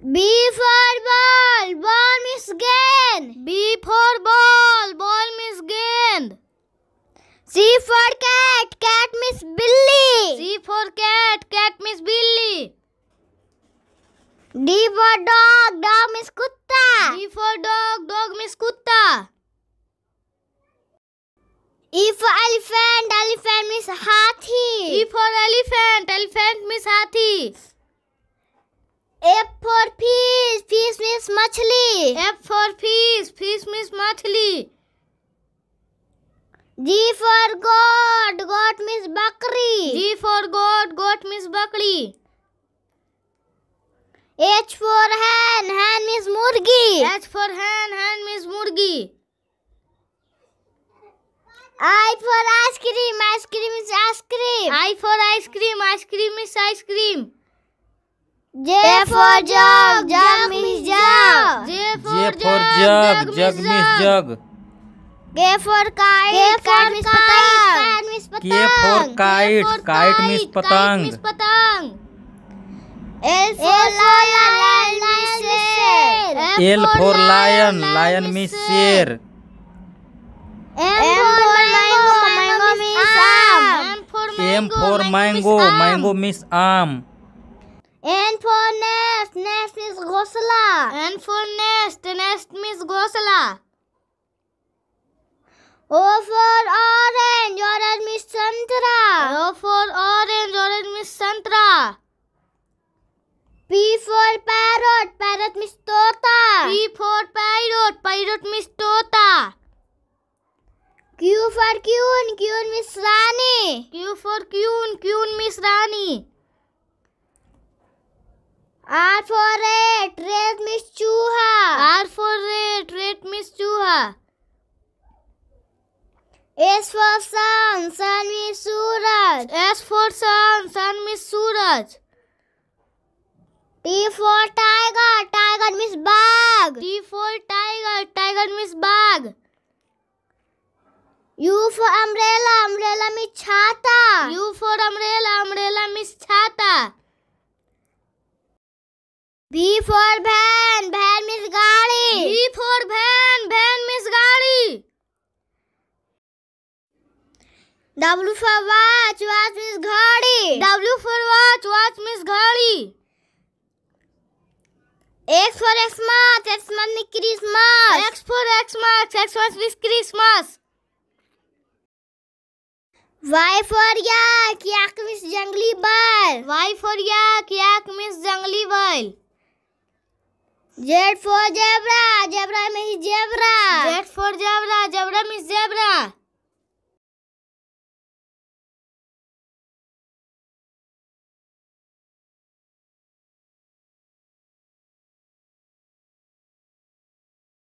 B for ball, ball gain. B for ball, ball gain. C for cat, cat miss Billy. C for cat, cat miss Billy. D for dog, dog miss Kutta. D for dog, dog miss Kutta. E for elephant, elephant miss Hathi. E for elephant, elephant miss Hathi. F for fish, fish means मछली F for fish, fish means मछली G for goat, goat means बकरी G for goat, goat means बकरी H for hen, hen means मुर्गी H for hen, hen means मुर्गी I for ice cream, ice cream is ice cream I for ice cream, ice cream is ice cream J for jug, jug means jug. J for jug, jug means jug. K for kite, kite means patang. K for kite, kite means patang. L for lion, lion means share. L for lion, lion means share. M for mango, mango means arm. M for mango, mango means arm. And for nest, nest means gosala. And for nest, nest means gosala. O for orange, orange means santra. O for orange, orange means santra. P for parrot, parrot means tota. P for parrot, parrot means tota. Q for queen, queen means rani. Q for queen, queen means rani. R for red, red means chuha. R for red, red means chuha. S for sun, sun means suraj. S for sun, sun means suraj. T for tiger, tiger means bag T for tiger, tiger means bag U for umbrella, umbrella means chata. U for umbrella, umbrella B for van, van means गाड़ी. B for van, van means गाड़ी. W for watch, watch means घड़ी. W for watch, watch means घड़ी. X for X marks, X marks means Christmas. X for X marks, X marks means Christmas. Y for yak, yak means jungle bird. Y for yak, yak means jungle bird. Z for zebra. Zebra means zebra. Z for zebra. Zebra means zebra.